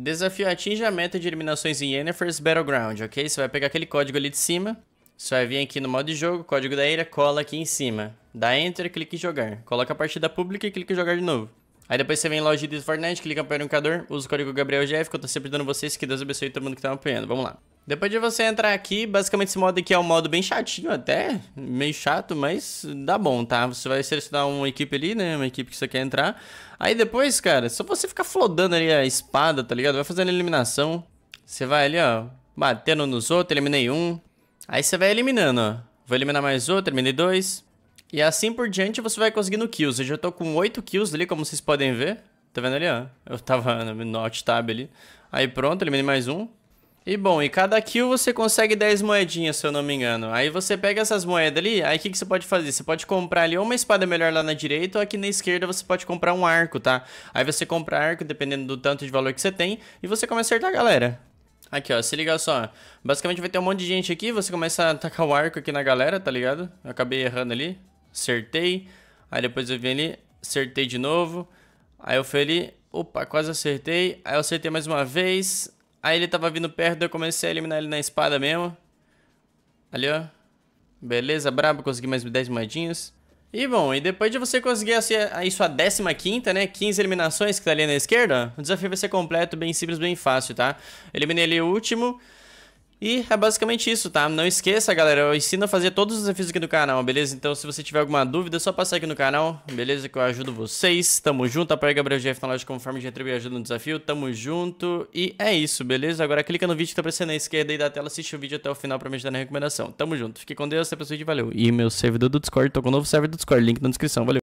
Desafio atinge a meta de eliminações em Yennefer's Battleground, ok? Você vai pegar aquele código ali de cima, você vai vir aqui no modo de jogo, código da ilha, cola aqui em cima. Dá Enter, clica em jogar. Coloca a partida pública e clica em jogar de novo. Aí depois você vem em loja de Fortnite, clica no apoiador, usa o código GabrielGF, que eu tô sempre dando vocês, que Deus abençoe todo mundo que tá apoiando. Vamos lá. Depois de você entrar aqui, basicamente esse modo aqui é um modo bem chatinho até, meio chato, mas dá bom, tá? Você vai selecionar uma equipe ali, né, uma equipe que você quer entrar. Aí depois, cara, só você ficar flodando ali a espada, tá ligado? Vai fazendo eliminação. Você vai ali, ó, batendo nos outros, eliminei um. Aí você vai eliminando, ó. Vou eliminar mais outro, eliminei dois. E assim por diante você vai conseguindo kills. Eu já tô com oito kills ali, como vocês podem ver. Tá vendo ali, ó? Eu tava no Not Tab ali. Aí pronto, eliminei mais um. E bom, e cada kill você consegue 10 moedinhas, se eu não me engano. Aí você pega essas moedas ali, aí o que, que você pode fazer? Você pode comprar ali uma espada melhor lá na direita, ou aqui na esquerda você pode comprar um arco, tá? Aí você compra arco, dependendo do tanto de valor que você tem, e você começa a acertar a galera. Aqui, ó, se liga só. Basicamente vai ter um monte de gente aqui, você começa a atacar o arco aqui na galera, tá ligado? Eu acabei errando ali, acertei. Aí depois eu vim ali, acertei de novo. Aí eu fui ali, opa, quase acertei. Aí eu acertei mais uma vez. Aí ele tava vindo perto, eu comecei a eliminar ele na espada mesmo. Ali, ó. Beleza, brabo, consegui mais 10 moedinhas. E bom, e depois de você conseguir a sua 15 quinta, né, 15 eliminações que tá ali na esquerda, o desafio vai ser completo, bem simples, bem fácil, tá? Eliminei ali o último, e é basicamente isso, tá? Não esqueça, galera, eu ensino a fazer todos os desafios aqui no canal, beleza? Então, se você tiver alguma dúvida, é só passar aqui no canal, beleza? Que eu ajudo vocês. Tamo junto, apoia Gabriel GF na loja conforme já atribuir ajuda no desafio. Tamo junto. E é isso, beleza? Agora clica no vídeo que tá aparecendo na esquerda aí da tela, assiste o vídeo até o final pra me ajudar na recomendação. Tamo junto. Fique com Deus, até o pessoa valeu. E meu servidor do Discord, tô com o um novo servidor do Discord, link na descrição. Valeu.